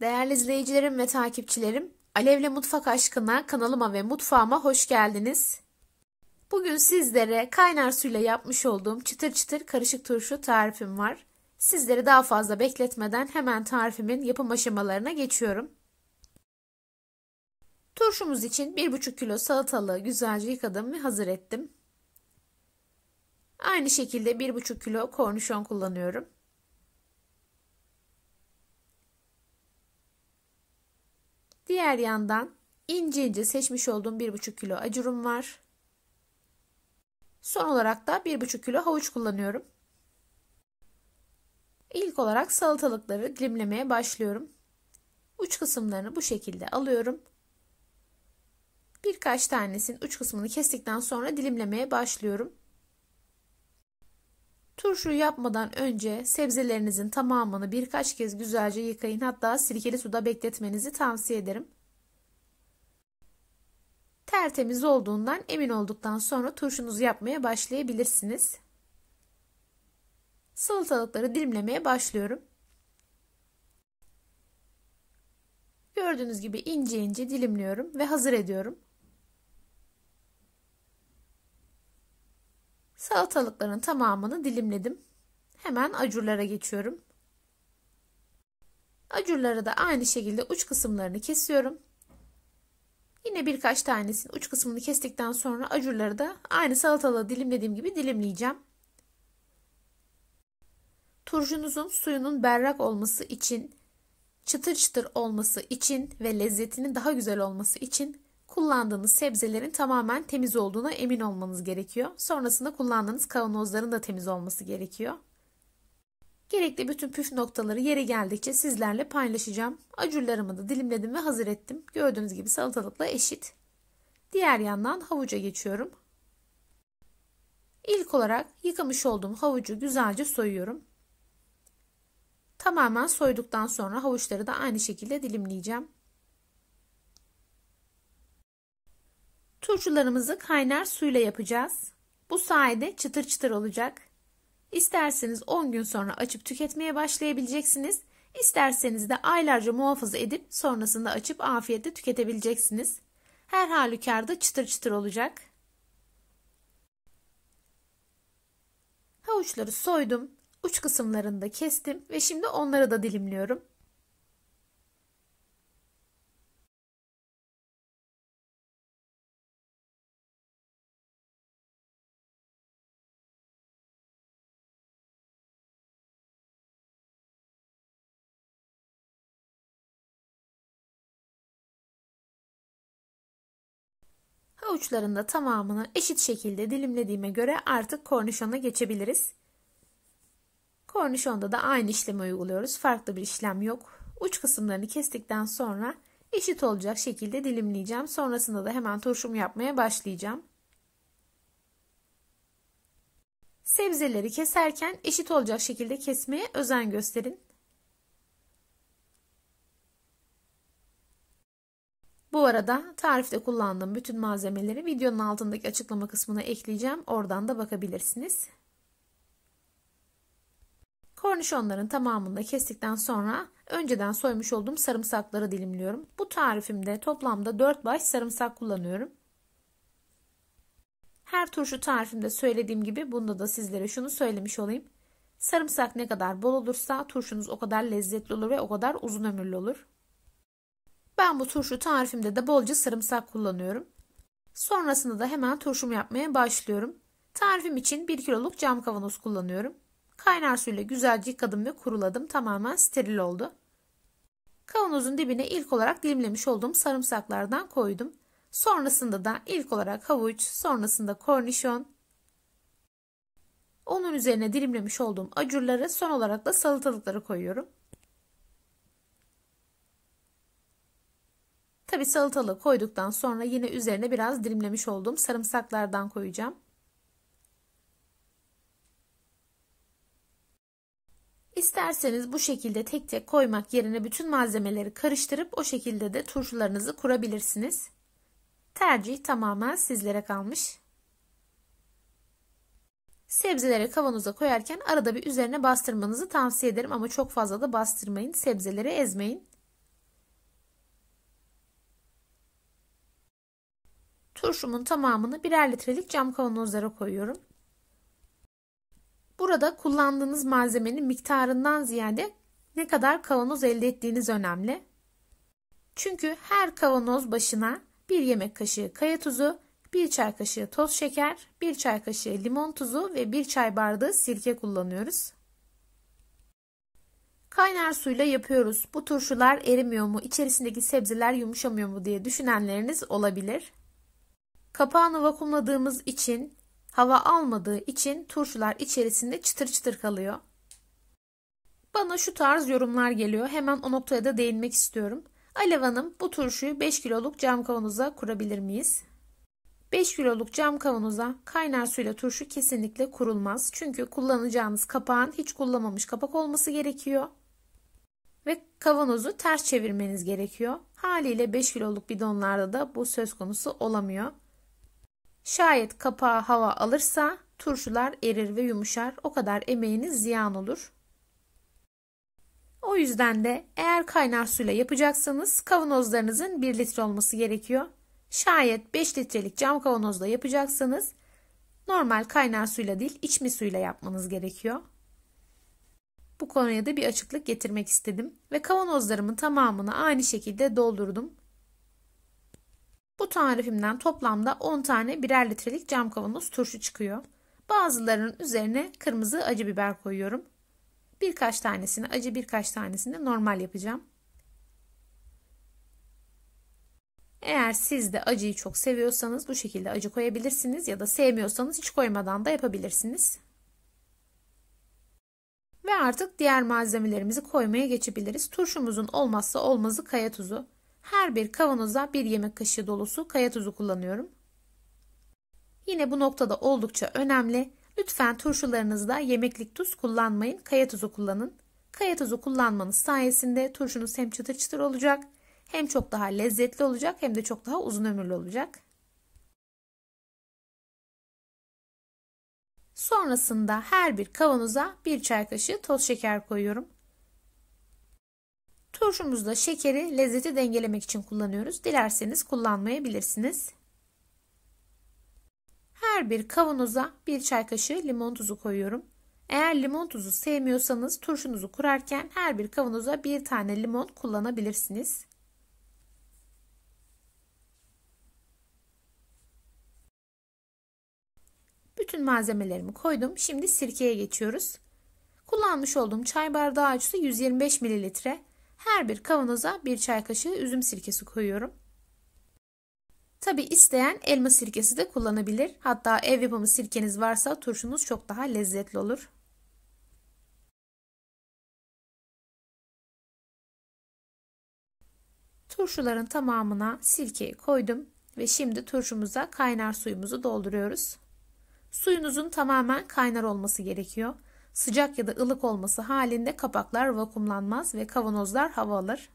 Değerli izleyicilerim ve takipçilerim, Alevle Mutfak Aşkına kanalıma ve mutfağıma hoş geldiniz. Bugün sizlere kaynar suyla yapmış olduğum çıtır çıtır karışık turşu tarifim var. Sizleri daha fazla bekletmeden hemen tarifimin yapım aşamalarına geçiyorum. Turşumuz için 1,5 kilo salatalığı güzelce yıkadım ve hazır ettim. Aynı şekilde 1,5 kilo kornişon kullanıyorum. Diğer yandan ince ince seçmiş olduğum 1,5 kilo acırım var. Son olarak da 1,5 kilo havuç kullanıyorum. İlk olarak salatalıkları dilimlemeye başlıyorum. Uç kısımlarını bu şekilde alıyorum. Birkaç tanesinin uç kısmını kestikten sonra dilimlemeye başlıyorum. Turşu yapmadan önce sebzelerinizin tamamını birkaç kez güzelce yıkayın hatta sirkeli suda bekletmenizi tavsiye ederim. Tertemiz olduğundan emin olduktan sonra turşunuzu yapmaya başlayabilirsiniz. Salatalıkları dilimlemeye başlıyorum. Gördüğünüz gibi ince ince dilimliyorum ve hazır ediyorum. Salatalıkların tamamını dilimledim. Hemen acurlara geçiyorum. Acurları da aynı şekilde uç kısımlarını kesiyorum. Yine birkaç tanesinin uç kısmını kestikten sonra acurları da aynı salatalığı dilimlediğim gibi dilimleyeceğim. Turşunuzun suyunun berrak olması için, çıtır çıtır olması için ve lezzetinin daha güzel olması için kullandığınız sebzelerin tamamen temiz olduğuna emin olmanız gerekiyor. Sonrasında kullandığınız kavanozların da temiz olması gerekiyor. Gerekli bütün püf noktaları yere geldikçe sizlerle paylaşacağım. Acurlarımı da dilimledim ve hazır ettim. Gördüğünüz gibi salatalıkla eşit. Diğer yandan havuca geçiyorum. İlk olarak yıkamış olduğum havucu güzelce soyuyorum. Tamamen soyduktan sonra havuçları da aynı şekilde dilimleyeceğim. Turşularımızı kaynar suyla yapacağız. Bu sayede çıtır çıtır olacak. İsterseniz 10 gün sonra açıp tüketmeye başlayabileceksiniz. İsterseniz de aylarca muhafaza edip sonrasında açıp afiyetle tüketebileceksiniz. Her halükarda çıtır çıtır olacak. Havuçları soydum, uç kısımlarını da kestim ve şimdi onları da dilimliyorum. Mavi uçlarında tamamını eşit şekilde dilimlediğime göre artık kornişona geçebiliriz. Kornişonda da aynı işlemi uyguluyoruz. Farklı bir işlem yok. Uç kısımlarını kestikten sonra eşit olacak şekilde dilimleyeceğim. Sonrasında da hemen turşum yapmaya başlayacağım. Sebzeleri keserken eşit olacak şekilde kesmeye özen gösterin. Bu arada tarifte kullandığım bütün malzemeleri videonun altındaki açıklama kısmına ekleyeceğim. Oradan da bakabilirsiniz. Kornişonların tamamını da kestikten sonra önceden soymuş olduğum sarımsakları dilimliyorum. Bu tarifimde toplamda 4 baş sarımsak kullanıyorum. Her turşu tarifimde söylediğim gibi bunda da sizlere şunu söylemiş olayım. Sarımsak ne kadar bol olursa turşunuz o kadar lezzetli olur ve o kadar uzun ömürlü olur. Ben bu turşu tarifimde de bolca sarımsak kullanıyorum. Sonrasında da hemen turşum yapmaya başlıyorum. Tarifim için 1 kiloluk cam kavanoz kullanıyorum. Kaynar suyla güzelce yıkadım ve kuruladım. Tamamen steril oldu. Kavanozun dibine ilk olarak dilimlemiş olduğum sarımsaklardan koydum. Sonrasında da ilk olarak havuç, sonrasında kornişon. Onun üzerine dilimlemiş olduğum acurları, son olarak da salatalıkları koyuyorum. Tabi salatalığı koyduktan sonra yine üzerine biraz dilimlemiş olduğum sarımsaklardan koyacağım. İsterseniz bu şekilde tek tek koymak yerine bütün malzemeleri karıştırıp o şekilde de turşularınızı kurabilirsiniz. Tercih tamamen sizlere kalmış. Sebzeleri kavanoza koyarken arada bir üzerine bastırmanızı tavsiye ederim ama çok fazla da bastırmayın. Sebzeleri ezmeyin. Turşumun tamamını birer litrelik cam kavanozlara koyuyorum. Burada kullandığınız malzemenin miktarından ziyade ne kadar kavanoz elde ettiğiniz önemli. Çünkü her kavanoz başına 1 yemek kaşığı kaya tuzu, 1 çay kaşığı toz şeker, 1 çay kaşığı limon tuzu ve 1 çay bardağı sirke kullanıyoruz. Kaynar suyla yapıyoruz. Bu turşular erimiyor mu, içerisindeki sebzeler yumuşamıyor mu diye düşünenleriniz olabilir. Kapağını vakumladığımız için, hava almadığı için turşular içerisinde çıtır çıtır kalıyor. Bana şu tarz yorumlar geliyor. Hemen o noktaya da değinmek istiyorum. Alev Hanım bu turşuyu 5 kiloluk cam kavanoza kurabilir miyiz? 5 kiloluk cam kavanoza kaynar suyla turşu kesinlikle kurulmaz. Çünkü kullanacağınız kapağın hiç kullanmamış kapak olması gerekiyor. Ve kavanozu ters çevirmeniz gerekiyor. Haliyle 5 kiloluk bidonlarda da bu söz konusu olamıyor. Şayet kapağı hava alırsa turşular erir ve yumuşar. O kadar emeğiniz ziyan olur. O yüzden de eğer kaynar suyla yapacaksanız kavanozlarınızın 1 litre olması gerekiyor. Şayet 5 litrelik cam kavanozda yapacaksanız normal kaynar suyla değil içme suyla yapmanız gerekiyor. Bu konuya da bir açıklık getirmek istedim ve kavanozlarımın tamamını aynı şekilde doldurdum. Bu tarifimden toplamda 10 tane birer litrelik cam kavanoz turşu çıkıyor. Bazılarının üzerine kırmızı acı biber koyuyorum. Birkaç tanesini acı birkaç tanesini de normal yapacağım. Eğer siz de acıyı çok seviyorsanız bu şekilde acı koyabilirsiniz ya da sevmiyorsanız hiç koymadan da yapabilirsiniz. Ve artık diğer malzemelerimizi koymaya geçebiliriz. Turşumuzun olmazsa olmazı kaya tuzu. Her bir kavanoza bir yemek kaşığı dolusu kaya tuzu kullanıyorum. Yine bu noktada oldukça önemli. Lütfen turşularınızda yemeklik tuz kullanmayın, kaya tuzu kullanın. Kaya tuzu kullanmanız sayesinde turşunuz hem çıtır çıtır olacak, hem çok daha lezzetli olacak, hem de çok daha uzun ömürlü olacak. Sonrasında her bir kavanoza bir çay kaşığı toz şeker koyuyorum. Turşumuzda şekeri lezzeti dengelemek için kullanıyoruz. Dilerseniz kullanmayabilirsiniz. Her bir kavanoza bir çay kaşığı limon tuzu koyuyorum. Eğer limon tuzu sevmiyorsanız turşunuzu kurarken her bir kavanoza bir tane limon kullanabilirsiniz. Bütün malzemelerimi koydum. Şimdi sirkeye geçiyoruz. Kullanmış olduğum çay bardağı ölçüsü 125 mililitre. Her bir kavanoza bir çay kaşığı üzüm sirkesi koyuyorum. Tabi isteyen elma sirkesi de kullanabilir. Hatta ev yapımı sirkeniz varsa turşunuz çok daha lezzetli olur. Turşuların tamamına sirkeyi koydum ve şimdi turşumuza kaynar suyumuzu dolduruyoruz. Suyunuzun tamamen kaynar olması gerekiyor. Sıcak ya da ılık olması halinde kapaklar vakumlanmaz ve kavanozlar hava alır.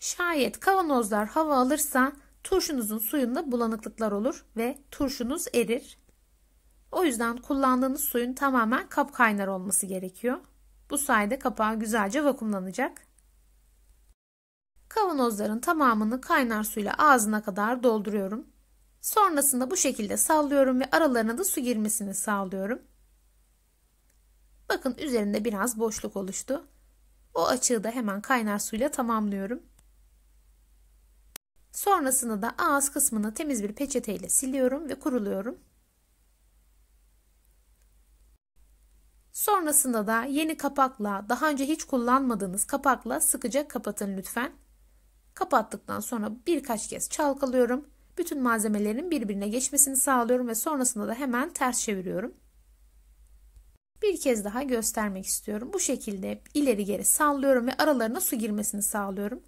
Şayet kavanozlar hava alırsa turşunuzun suyunda bulanıklıklar olur ve turşunuz erir. O yüzden kullandığınız suyun tamamen kap kaynar olması gerekiyor. Bu sayede kapağı güzelce vakumlanacak. Kavanozların tamamını kaynar suyla ağzına kadar dolduruyorum. Sonrasında bu şekilde sallıyorum ve aralarına da su girmesini sağlıyorum. Bakın üzerinde biraz boşluk oluştu. O açığı da hemen kaynar suyla tamamlıyorum. Sonrasında da ağız kısmını temiz bir peçeteyle siliyorum ve kuruluyorum. Sonrasında da yeni kapakla, daha önce hiç kullanmadığınız kapakla sıkıca kapatın lütfen. Kapattıktan sonra birkaç kez çalkalıyorum. Bütün malzemelerin birbirine geçmesini sağlıyorum ve sonrasında da hemen ters çeviriyorum bir kez daha göstermek istiyorum. Bu şekilde ileri geri sallıyorum ve aralarına su girmesini sağlıyorum.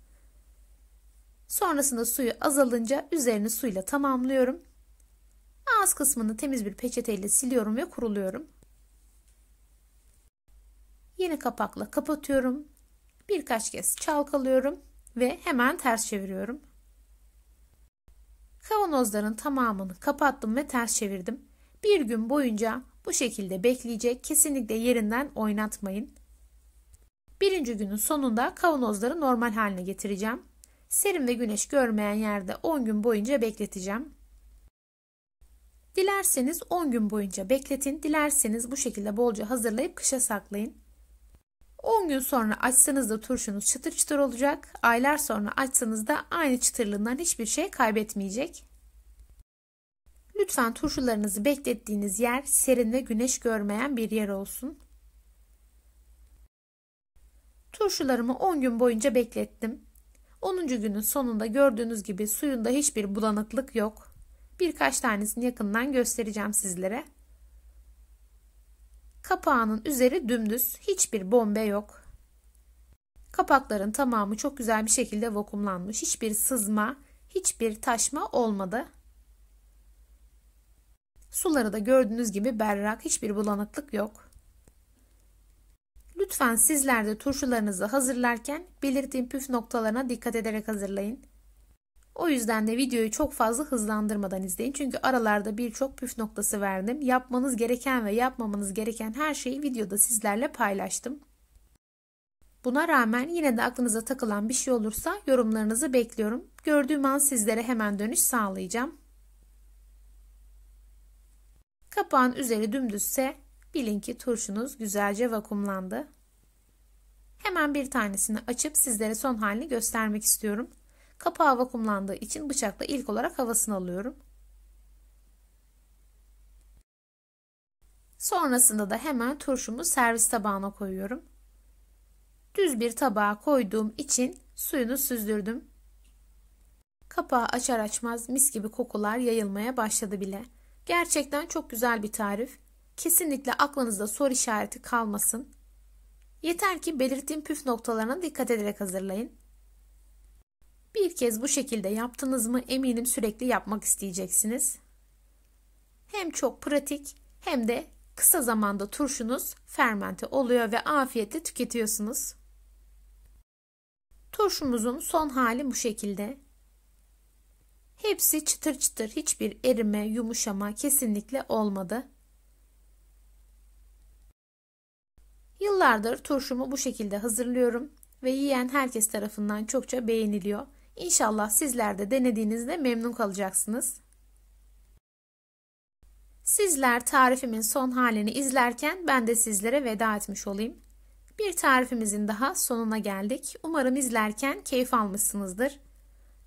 Sonrasında suyu azalınca üzerini suyla tamamlıyorum. Ağız kısmını temiz bir peçeteyle siliyorum ve kuruluyorum. Yeni kapakla kapatıyorum. Birkaç kez çalkalıyorum ve hemen ters çeviriyorum. Kavanozların tamamını kapattım ve ters çevirdim. Bir gün boyunca bu şekilde bekleyecek. Kesinlikle yerinden oynatmayın. Birinci günün sonunda kavanozları normal haline getireceğim. Serin ve güneş görmeyen yerde 10 gün boyunca bekleteceğim. Dilerseniz 10 gün boyunca bekletin. Dilerseniz bu şekilde bolca hazırlayıp kışa saklayın. 10 gün sonra açsanız da turşunuz çıtır çıtır olacak. Aylar sonra açsanız da aynı çıtırlığından hiçbir şey kaybetmeyecek. Lütfen turşularınızı beklettiğiniz yer serin ve güneş görmeyen bir yer olsun. Turşularımı 10 gün boyunca beklettim. 10. günün sonunda gördüğünüz gibi suyunda hiçbir bulanıklık yok. Birkaç tanesini yakından göstereceğim sizlere. Kapağının üzeri dümdüz, hiçbir bombe yok. Kapakların tamamı çok güzel bir şekilde vakumlanmış. Hiçbir sızma, hiçbir taşma olmadı. Suları da gördüğünüz gibi berrak, hiçbir bulanıklık yok. Lütfen sizler de turşularınızı hazırlarken belirttiğim püf noktalarına dikkat ederek hazırlayın. O yüzden de videoyu çok fazla hızlandırmadan izleyin. Çünkü aralarda birçok püf noktası verdim. Yapmanız gereken ve yapmamanız gereken her şeyi videoda sizlerle paylaştım. Buna rağmen yine de aklınıza takılan bir şey olursa yorumlarınızı bekliyorum. Gördüğüm an sizlere hemen dönüş sağlayacağım. Kapağın üzeri dümdüzse bilin ki turşunuz güzelce vakumlandı. Hemen bir tanesini açıp sizlere son halini göstermek istiyorum. Kapağı vakumlandığı için bıçakla ilk olarak havasını alıyorum. Sonrasında da hemen turşumu servis tabağına koyuyorum. Düz bir tabağa koyduğum için suyunu süzdürdüm. Kapağı açar açmaz mis gibi kokular yayılmaya başladı bile. Gerçekten çok güzel bir tarif. Kesinlikle aklınızda soru işareti kalmasın. Yeter ki belirttiğim püf noktalarına dikkat ederek hazırlayın. Bir kez bu şekilde yaptınız mı eminim sürekli yapmak isteyeceksiniz. Hem çok pratik hem de kısa zamanda turşunuz fermente oluyor ve afiyetle tüketiyorsunuz. Turşumuzun son hali bu şekilde. Hepsi çıtır çıtır hiçbir erime, yumuşama kesinlikle olmadı. Yıllardır turşumu bu şekilde hazırlıyorum ve yiyen herkes tarafından çokça beğeniliyor. İnşallah sizler de denediğinizde memnun kalacaksınız. Sizler tarifimin son halini izlerken ben de sizlere veda etmiş olayım. Bir tarifimizin daha sonuna geldik. Umarım izlerken keyif almışsınızdır.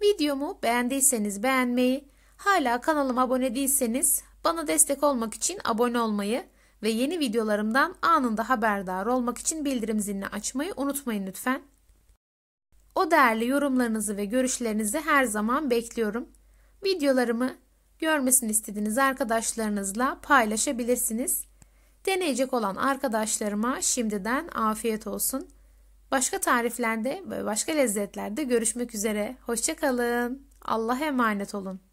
Videomu beğendiyseniz beğenmeyi, hala kanalıma abone değilseniz bana destek olmak için abone olmayı ve yeni videolarımdan anında haberdar olmak için bildirim zilini açmayı unutmayın lütfen. O değerli yorumlarınızı ve görüşlerinizi her zaman bekliyorum. Videolarımı görmesini istediğiniz arkadaşlarınızla paylaşabilirsiniz. Deneyecek olan arkadaşlarıma şimdiden afiyet olsun. Başka tariflerde ve başka lezzetlerde görüşmek üzere. Hoşçakalın. Allah'a emanet olun.